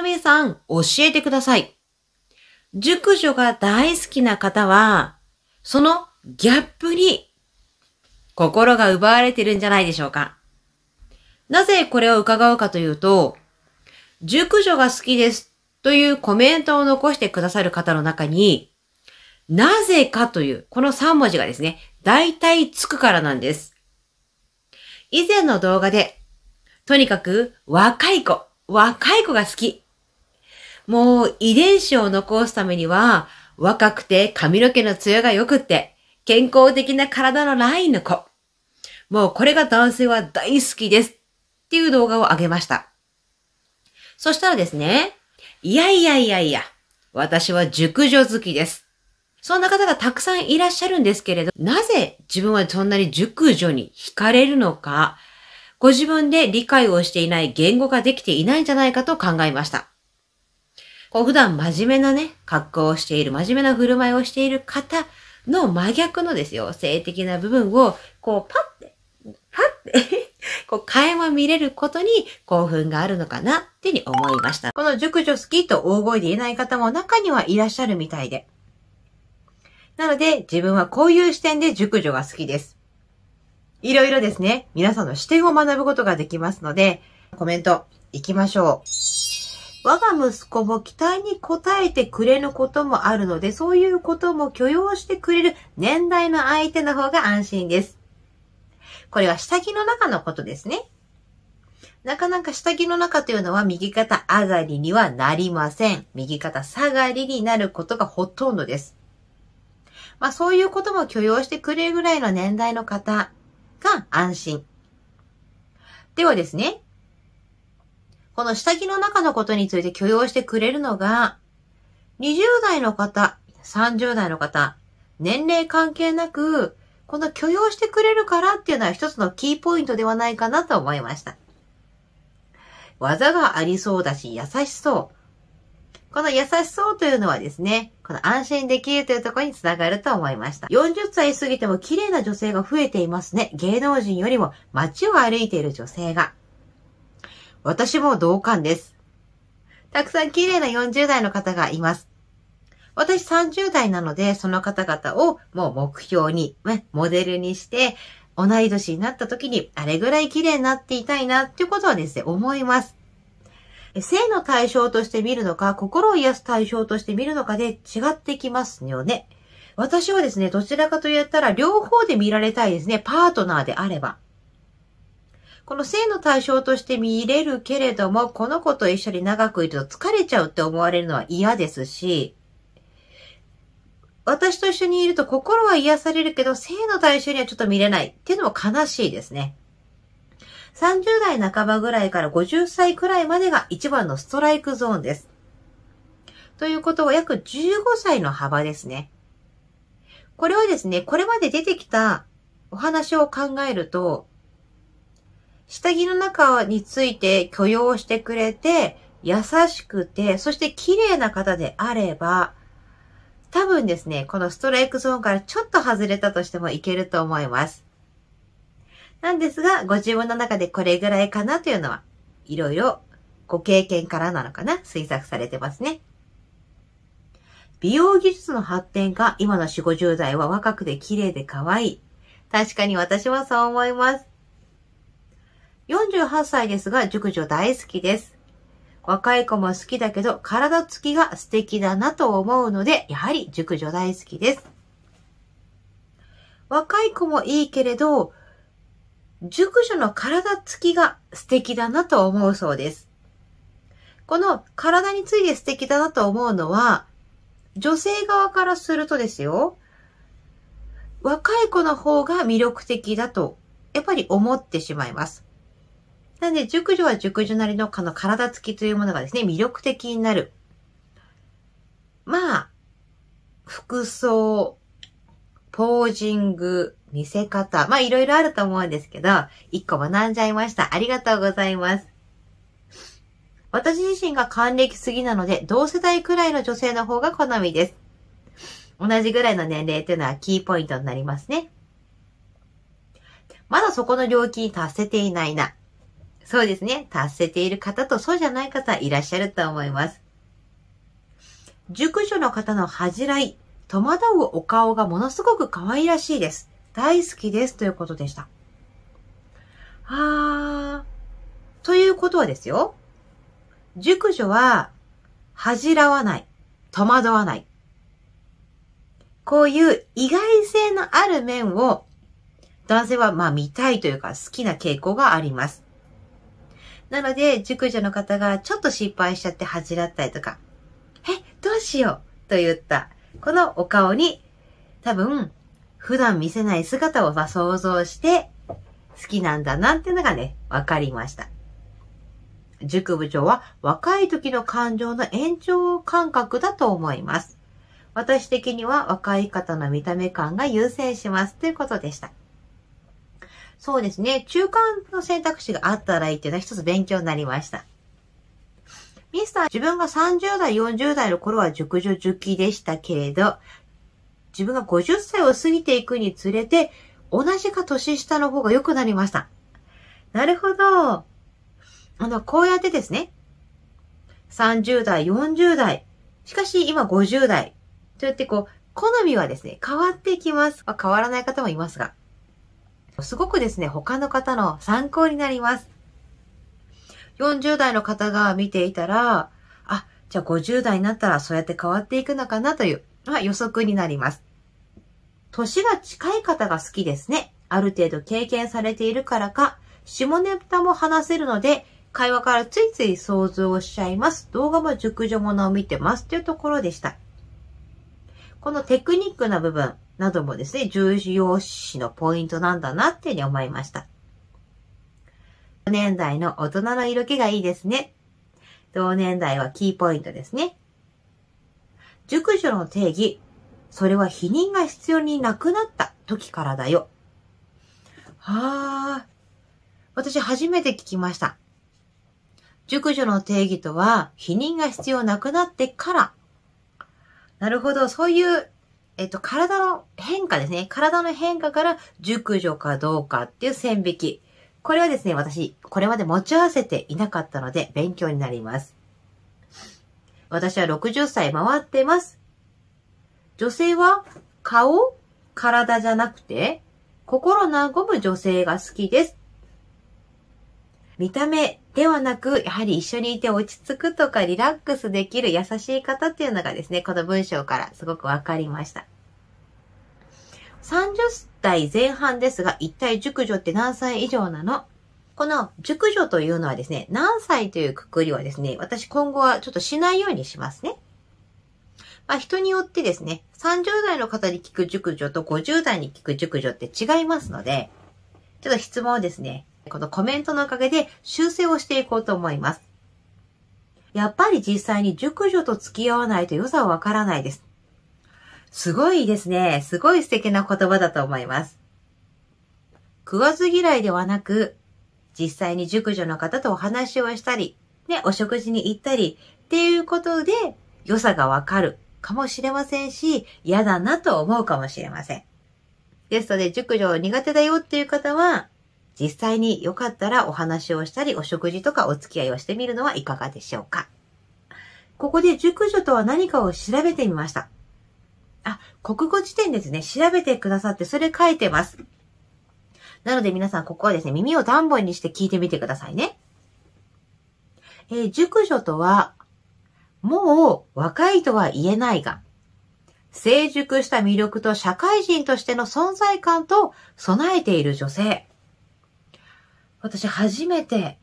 の皆さん、教えてください。熟女が大好きな方は、そのギャップに心が奪われてるんじゃないでしょうか。なぜこれを伺うかというと、熟女が好きですというコメントを残してくださる方の中に、なぜかという、この3文字がですね、大体つくからなんです。以前の動画で、とにかく若い子、若い子が好きもう遺伝子を残すためには、若くて髪の毛のツヤが良くって、健康的な体のラインの子。もうこれが男性は大好きですっていう動画を上げました。そしたらですね、いやいやいやいや、私は熟女好きです。そんな方がたくさんいらっしゃるんですけれど、なぜ自分はそんなに熟女に惹かれるのか、ご自分で理解をしていない言語ができていないんじゃないかと考えました。こう普段真面目なね、格好をしている、真面目な振る舞いをしている方の真逆のですよ、性的な部分を、こう、パッて、パッて こう、会話見れることに興奮があるのかなってに思いました。この熟女好きと大声で言えない方も中にはいらっしゃるみたいで。なので、自分はこういう視点で熟女が好きです。いろいろですね、皆さんの視点を学ぶことができますので、コメント、行きましょう。我が息子も期待に応えてくれぬこともあるので、そういうことも許容してくれる年代の相手の方が安心です。これは下着の中のことですね。なかなか下着の中というのは右肩上がりにはなりません。右肩下がりになることがほとんどです。まあそういうことも許容してくれるぐらいの年代の方が安心。ではですね、この下着の中のことについて許容してくれるのが、20代の方、30代の方、年齢関係なく、この許容してくれるからっていうのは一つのキーポイントではないかなと思いました。技がありそうだし、優しそう。この優しそうというのはですね、この安心できるというところにつながると思いました。40歳過ぎても綺麗な女性が増えていますね。芸能人よりも街を歩いている女性が。私も同感です。たくさん綺麗な40代の方がいます。私30代なので、その方々をもう目標に、ね、モデルにして、同い年になった時に、あれぐらい綺麗になっていたいなっていうことはですね、思います。性の対象として見るのか、心を癒す対象として見るのかで違ってきますよね。私はですね、どちらかと言ったら両方で見られたいですね。パートナーであれば。この性の対象として見れるけれども、この子と一緒に長くいると疲れちゃうって思われるのは嫌ですし、私と一緒にいると心は癒されるけど、性の対象にはちょっと見れないっていうのも悲しいですね。30代半ばぐらいから50歳くらいまでが一番のストライクゾーンです。ということは約15歳の幅ですね。これはですね、これまで出てきたお話を考えると、下着の中について許容してくれて、優しくて、そして綺麗な方であれば、多分ですね、このストライクゾーンからちょっと外れたとしてもいけると思います。なんですが、ご自分の中でこれぐらいかなというのは、いろいろご経験からなのかな、推測されてますね。美容技術の発展が今の4、50代は若くて綺麗で可愛い。確かに私はそう思います。48歳ですが、熟女大好きです。若い子も好きだけど、体つきが素敵だなと思うので、やはり熟女大好きです。若い子もいいけれど、熟女の体つきが素敵だなと思うそうです。この体について素敵だなと思うのは、女性側からするとですよ、若い子の方が魅力的だと、やっぱり思ってしまいます。なので、熟女は熟女なりのこの体つきというものがですね、魅力的になる。まあ、服装、ポージング、見せ方、まあいろいろあると思うんですけど、一個学んじゃいました。ありがとうございます。私自身が還暦すぎなので、同世代くらいの女性の方が好みです。同じぐらいの年齢というのはキーポイントになりますね。まだそこの領域に達せていないな。そうですね。達せている方とそうじゃない方いらっしゃると思います。熟女の方の恥じらい、戸惑うお顔がものすごく可愛らしいです。大好きですということでした。あー。ということはですよ。熟女は、恥じらわない、戸惑わない。こういう意外性のある面を男性はまあ見たいというか好きな傾向があります。なので、熟女の方がちょっと失敗しちゃって恥じらったりとか、え、どうしようと言った、このお顔に、多分、普段見せない姿を想像して、好きなんだなっていうのがね、わかりました。塾部長は若い時の感情の延長感覚だと思います。私的には若い方の見た目感が優先しますということでした。そうですね。中間の選択肢があったらいいっていうのは一つ勉強になりました。ミスター、自分が30代、40代の頃は熟女熟期でしたけれど、自分が50歳を過ぎていくにつれて、同じか年下の方が良くなりました。なるほど。あの、こうやってですね、30代、40代、しかし今50代、とやってこう、好みはですね、変わっていきます。まあ、変わらない方もいますが。すごくですね、他の方の参考になります。40代の方が見ていたら、あ、じゃあ50代になったらそうやって変わっていくのかなという、まあ、予測になります。年が近い方が好きですね。ある程度経験されているからか、下ネタも話せるので、会話からついつい想像しちゃいます。動画も熟女ものを見てます。というところでした。このテクニックな部分、などもですね、重要視のポイントなんだなっていうふうに思いました。同年代の大人の色気がいいですね。同年代はキーポイントですね。熟女の定義、それは否認が必要になくなった時からだよ。はあ、私初めて聞きました。熟女の定義とは、否認が必要なくなってから。なるほど、そういうえっと、体の変化ですね。体の変化から熟女かどうかっていう線引き。これはですね、私、これまで持ち合わせていなかったので勉強になります。私は60歳回ってます。女性は顔、体じゃなくて、心和む女性が好きです。見た目ではなく、やはり一緒にいて落ち着くとかリラックスできる優しい方っていうのがですね、この文章からすごくわかりました。30代前半ですが、一体熟女って何歳以上なのこの熟女というのはですね、何歳というくくりはですね、私今後はちょっとしないようにしますね。まあ、人によってですね、30代の方に聞く熟女と50代に聞く熟女って違いますので、ちょっと質問をですね、このコメントのおかげで修正をしていこうと思います。やっぱり実際に熟女と付き合わないと良さはわからないです。すごいですね。すごい素敵な言葉だと思います。食わず嫌いではなく、実際に熟女の方とお話をしたり、ね、お食事に行ったり、っていうことで良さがわかるかもしれませんし、嫌だなと思うかもしれません。ですので、熟女苦手だよっていう方は、実際によかったらお話をしたり、お食事とかお付き合いをしてみるのはいかがでしょうか。ここで熟女とは何かを調べてみました。あ、国語辞典ですね。調べてくださって、それ書いてます。なので皆さん、ここはですね、耳をボンにして聞いてみてくださいね。えー、熟女とは、もう若いとは言えないが、成熟した魅力と社会人としての存在感と備えている女性。私初めて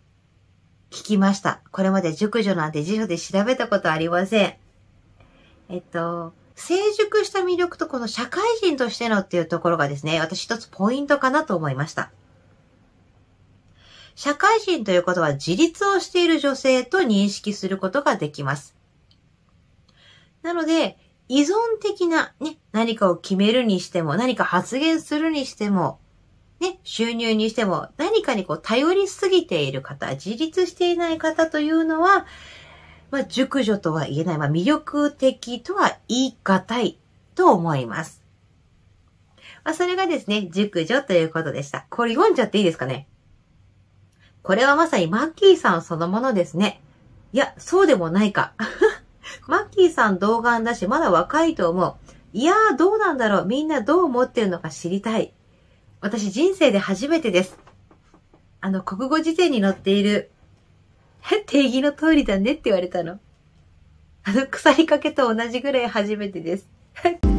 聞きました。これまで熟女なんて辞書で調べたことありません。えっと、成熟した魅力とこの社会人としてのっていうところがですね、私一つポイントかなと思いました。社会人ということは自立をしている女性と認識することができます。なので、依存的なね、何かを決めるにしても、何か発言するにしても、ね、収入にしても、何かにこう頼りすぎている方、自立していない方というのは、まあ、熟女とは言えない、まあ、魅力的とは言い難いと思います。まあ、それがですね、熟女ということでした。これ読んじゃっていいですかねこれはまさにマッキーさんそのものですね。いや、そうでもないか。マッキーさん童顔だし、まだ若いと思う。いやー、どうなんだろう。みんなどう思ってるのか知りたい。私人生で初めてです。あの、国語辞典に載っている定義の通りだねって言われたの。あの、腐りかけと同じぐらい初めてです。